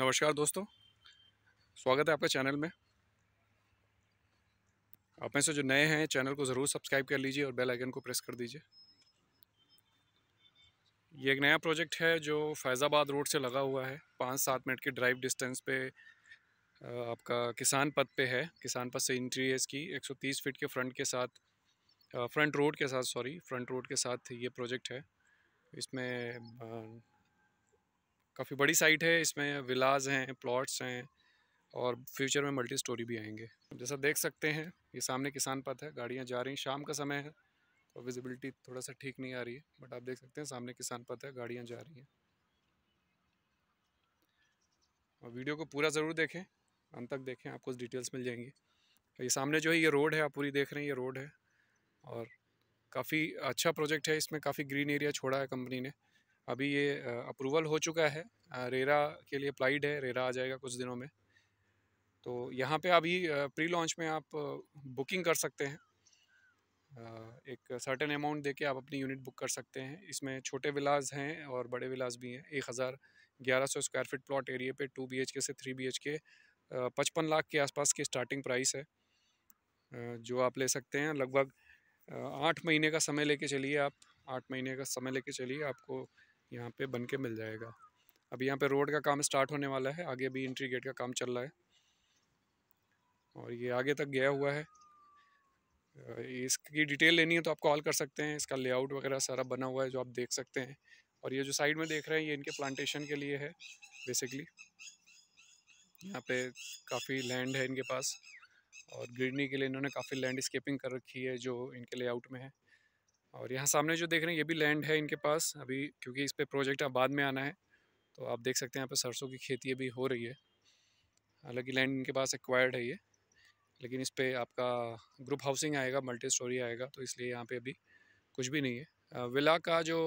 नमस्कार दोस्तों स्वागत है आपका चैनल में आप में से जो नए हैं चैनल को ज़रूर सब्सक्राइब कर लीजिए और बेल आइकन को प्रेस कर दीजिए ये एक नया प्रोजेक्ट है जो फैज़ाबाद रोड से लगा हुआ है पाँच सात मिनट के ड्राइव डिस्टेंस पे आपका किसान पथ पे है किसान पथ से इंट्री है इसकी 130 फीट के फ्रंट के साथ फ्रंट रोड के साथ सॉरी फ्रंट रोड के साथ ये प्रोजेक्ट है इसमें काफ़ी बड़ी साइट है इसमें विलाज हैं प्लॉट्स हैं और फ्यूचर में मल्टी स्टोरी भी आएंगे जैसा देख सकते हैं ये सामने किसान पथ है गाड़ियाँ जा रही हैं शाम का समय है और विजिबिलिटी थोड़ा सा ठीक नहीं आ रही है बट आप देख सकते हैं सामने किसान पथ है गाड़ियाँ जा रही हैं और वीडियो को पूरा ज़रूर देखें अंत तक देखें आपको डिटेल्स मिल जाएंगी ये सामने जो है ये रोड है आप पूरी देख रहे हैं ये रोड है और काफ़ी अच्छा प्रोजेक्ट है इसमें काफ़ी ग्रीन एरिया छोड़ा है कंपनी ने अभी ये अप्रूवल हो चुका है रेरा के लिए अप्लाइड है रेरा आ जाएगा कुछ दिनों में तो यहाँ पे अभी प्री लॉन्च में आप बुकिंग कर सकते हैं एक सर्टेन अमाउंट देके आप अपनी यूनिट बुक कर सकते हैं इसमें छोटे विलाज हैं और बड़े विलाज भी हैं एक हज़ार ग्यारह सौ स्क्वायर फिट प्लॉट एरिए पे टू बी के से थ्री बी के पचपन लाख के आसपास की स्टार्टिंग प्राइस है जो आप ले सकते हैं लगभग आठ महीने का समय लेके चलिए आप आठ महीने का समय लेके चलिए आपको यहाँ पे बन के मिल जाएगा अब यहाँ पे रोड का काम स्टार्ट होने वाला है आगे भी इंट्री गेट का काम चल रहा है और ये आगे तक गया हुआ है इसकी डिटेल लेनी है तो आप कॉल कर सकते हैं इसका लेआउट वगैरह सारा बना हुआ है जो आप देख सकते हैं और ये जो साइड में देख रहे हैं ये इनके प्लांटेशन के लिए है बेसिकली यहाँ पे काफ़ी लैंड है इनके पास और ग्रीनरी के लिए इन्होंने काफ़ी लैंडस्केपिंग कर रखी है जो इनके लेआउट में है और यहाँ सामने जो देख रहे हैं ये भी लैंड है इनके पास अभी क्योंकि इस पर प्रोजेक्ट अब बाद में आना है तो आप देख सकते हैं यहाँ पर सरसों की खेती अभी हो रही है हालांकि लैंड इनके पास एक्वायर्ड है ये लेकिन इस पर आपका ग्रुप हाउसिंग आएगा मल्टी स्टोरी आएगा तो इसलिए यहाँ पे अभी कुछ भी नहीं है विला का जो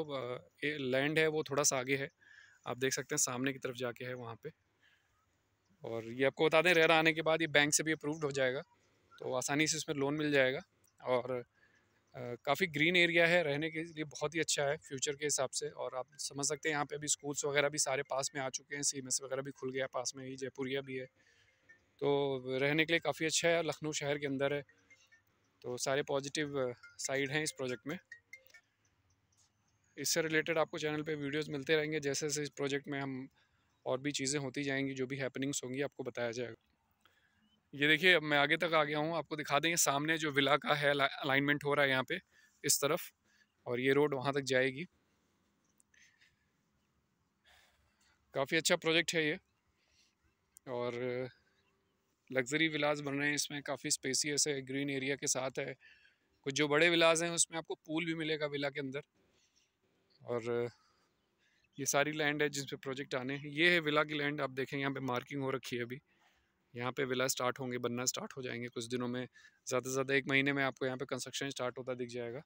लैंड है वो थोड़ा सा आगे है आप देख सकते हैं सामने की तरफ जाके है वहाँ पे और ये आपको बता दें रेरा आने के बाद ये बैंक से भी अप्रूव्ड हो जाएगा तो आसानी से इसमें लोन मिल जाएगा और काफ़ी ग्रीन एरिया है रहने के लिए बहुत ही अच्छा है फ्यूचर के हिसाब से और आप समझ सकते हैं यहाँ पे अभी स्कूल्स वगैरह भी सारे पास में आ चुके हैं सी वगैरह भी खुल गया पास में ही जयपुरिया भी है तो रहने के लिए काफ़ी अच्छा है लखनऊ शहर के अंदर है तो सारे पॉजिटिव साइड हैं इस प्रोजेक्ट में इससे रिलेटेड आपको चैनल पर वीडियोज़ मिलते रहेंगे जैसे जैसे इस प्रोजेक्ट में हम और भी चीज़ें होती जाएंगी जो भी हैपनिंग्स होंगी आपको बताया जाएगा ये देखिए अब मैं आगे तक आ गया हूँ आपको दिखा देंगे सामने जो विला का है अलाइनमेंट हो रहा है यहाँ पे इस तरफ और ये रोड वहाँ तक जाएगी काफ़ी अच्छा प्रोजेक्ट है ये और लग्जरी विलाज बन रहे हैं इसमें काफ़ी स्पेसियस है ग्रीन एरिया के साथ है कुछ जो बड़े विलाज हैं उसमें आपको पूल भी मिलेगा विला के अंदर और ये सारी लैंड है जिस पे प्रोजेक्ट आने हैं ये है विला की लैंड आप देखें यहाँ पे मार्किंग हो रखी है अभी यहाँ पे विला स्टार्ट होंगे बनना स्टार्ट हो जाएंगे कुछ दिनों में ज़्यादा से ज़्यादा एक महीने में आपको यहाँ पे कंस्ट्रक्शन स्टार्ट होता दिख जाएगा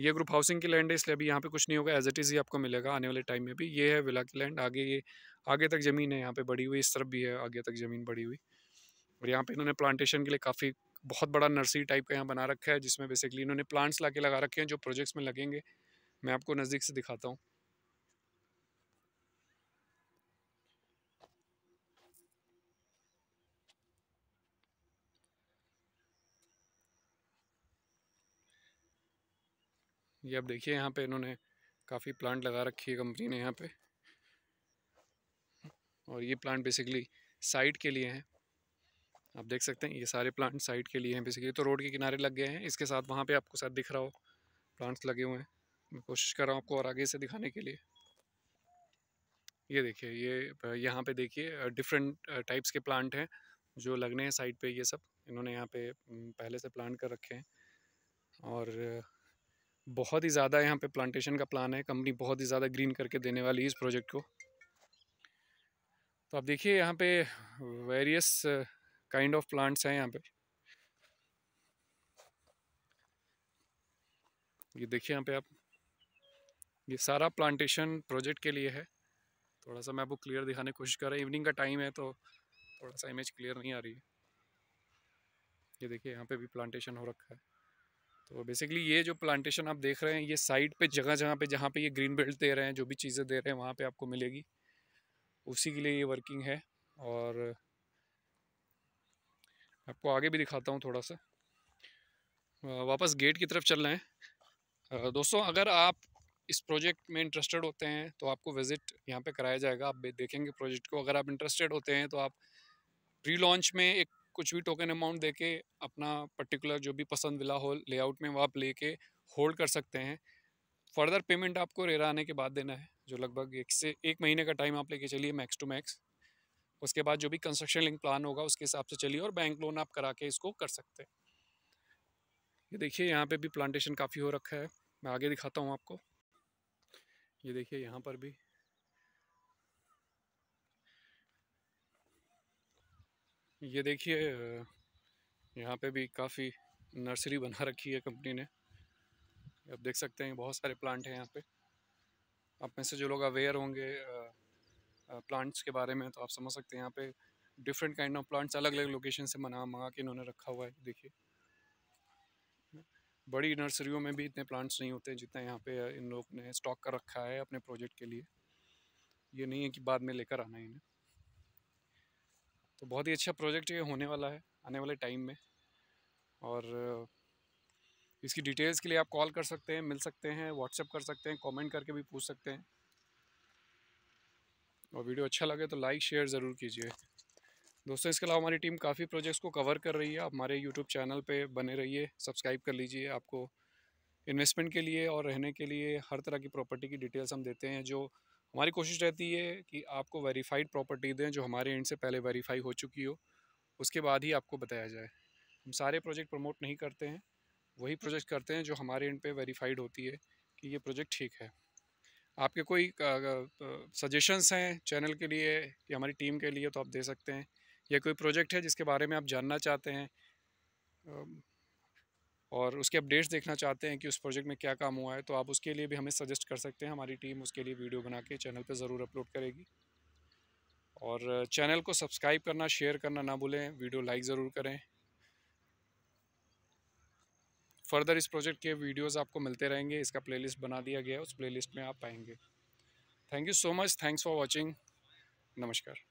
ये ग्रुप हाउसिंग की लैंड है इसलिए अभी यहाँ पे कुछ नहीं होगा एज इट इज़ ही आपको मिलेगा आने वाले टाइम में भी ये है विला की लैंड आगे ये आगे तक ज़मीन है यहाँ पर बढ़ी हुई इस तरफ भी है आगे तक ज़मीन बढ़ी हुई और यहाँ पर इन्होंने प्लांटेशन के लिए काफ़ी बहुत बड़ा नर्सरी टाइप का यहाँ बना रखा है जिसमें बेसिकली इन्होंने प्लांट्स ला लगा रखे हैं जो प्रोजेक्ट्स में लगेंगे मैं आपको नज़दीक से दिखाता हूँ ये आप देखिए यहाँ पे इन्होंने काफ़ी प्लांट लगा रखी है कंपनी ने यहाँ पे और ये प्लांट बेसिकली साइड के लिए हैं आप देख सकते हैं ये सारे प्लांट साइड के लिए हैं बेसिकली तो रोड के किनारे लग गए हैं इसके साथ वहाँ पे आपको साथ दिख रहा हो प्लांट्स लगे हुए हैं मैं कोशिश कर रहा हूँ आपको और आगे से दिखाने के लिए ये देखिए ये यहाँ पे देखिए डिफरेंट टाइप्स के प्लांट हैं जो लगने हैं साइड पे ये सब इन्होंने यहाँ पे पहले से प्लांट कर रखे हैं और बहुत ही ज़्यादा यहाँ पे प्लांटेशन का प्लान है कंपनी बहुत ही ज़्यादा ग्रीन करके देने वाली है इस प्रोजेक्ट को तो आप देखिए यहाँ पे वेरियस काइंड ऑफ प्लांट्स हैं यहाँ पे ये देखिए यहाँ पे आप ये सारा प्लांटेशन प्रोजेक्ट के लिए है थोड़ा सा मैं आपको क्लियर दिखाने की कोशिश कर रहा हूँ इवनिंग का टाइम है तो थोड़ा सा इमेज क्लियर नहीं आ रही है ये देखिए यहाँ पे भी प्लांटेशन हो रखा है तो बेसिकली ये जो प्लांटेशन आप देख रहे हैं ये साइड पे जगह जगह पे जहाँ पे ये ग्रीन बेल्ट दे रहे हैं जो भी चीज़ें दे रहे हैं वहाँ पे आपको मिलेगी उसी के लिए ये वर्किंग है और आपको आगे भी दिखाता हूँ थोड़ा सा वापस गेट की तरफ चल रहे हैं दोस्तों अगर आप इस प्रोजेक्ट में इंटरेस्टेड होते हैं तो आपको विज़िट यहाँ पर कराया जाएगा आप देखेंगे प्रोजेक्ट को अगर आप इंटरेस्टेड होते हैं तो आप प्री लॉन्च में एक कुछ भी टोकन अमाउंट दे के अपना पर्टिकुलर जो भी पसंद विला हो लेआउट में वो आप लेके होल्ड कर सकते हैं फर्दर पेमेंट आपको रेरा आने के बाद देना है जो लगभग एक से एक महीने का टाइम आप लेके चलिए मैक्स टू मैक्स उसके बाद जो भी कंस्ट्रक्शन लिंक प्लान होगा उसके हिसाब से चलिए और बैंक लोन आप करा के इसको कर सकते हैं ये देखिए यहाँ पे भी प्लांटेशन काफ़ी हो रखा है मैं आगे दिखाता हूँ आपको ये देखिए यहाँ पर भी ये देखिए यहाँ पे भी काफ़ी नर्सरी बना रखी है कंपनी ने आप देख सकते हैं बहुत सारे प्लांट हैं यहाँ पे आप में से जो लोग अवेयर होंगे प्लांट्स के बारे में तो आप समझ सकते हैं यहाँ पे डिफरेंट काइंड ऑफ प्लांट्स अलग अलग लोकेशन से मना मंगा के इन्होंने रखा हुआ है देखिए बड़ी नर्सरियों में भी इतने प्लांट्स नहीं होते जितना यहाँ पे इन लोग ने स्टॉक कर रखा है अपने प्रोजेक्ट के लिए ये नहीं है कि बाद में लेकर आना है इन्हें तो बहुत ही अच्छा प्रोजेक्ट ये होने वाला है आने वाले टाइम में और इसकी डिटेल्स के लिए आप कॉल कर सकते हैं मिल सकते हैं व्हाट्सएप कर सकते हैं कमेंट करके भी पूछ सकते हैं और वीडियो अच्छा लगे तो लाइक शेयर ज़रूर कीजिए दोस्तों इसके अलावा हमारी टीम काफ़ी प्रोजेक्ट्स को कवर कर रही है आप हमारे यूट्यूब चैनल पे बने रहिए सब्सक्राइब कर लीजिए आपको इन्वेस्टमेंट के लिए और रहने के लिए हर तरह की प्रॉपर्टी की डिटेल्स हम देते हैं जो हमारी कोशिश रहती है कि आपको वेरीफाइड प्रॉपर्टी दें जो हमारे एंड से पहले वेरीफाई हो चुकी हो उसके बाद ही आपको बताया जाए हम सारे प्रोजेक्ट प्रमोट नहीं करते हैं वही प्रोजेक्ट करते हैं जो हमारे एंड पे वेरीफाइड होती है कि ये प्रोजेक्ट ठीक है आपके कोई सजेशंस हैं चैनल के लिए या हमारी टीम के लिए तो आप दे सकते हैं या कोई प्रोजेक्ट है जिसके बारे में आप जानना चाहते हैं और उसके अपडेट्स देखना चाहते हैं कि उस प्रोजेक्ट में क्या काम हुआ है तो आप उसके लिए भी हमें सजेस्ट कर सकते हैं हमारी टीम उसके लिए वीडियो बना के चैनल पर ज़रूर अपलोड करेगी और चैनल को सब्सक्राइब करना शेयर करना ना भूलें वीडियो लाइक ज़रूर करें फर्दर इस प्रोजेक्ट के वीडियोस आपको मिलते रहेंगे इसका प्लेलिस्ट बना दिया गया है उस प्लेलिस्ट में आप पाएंगे thank you so much thanks for watching नमस्कार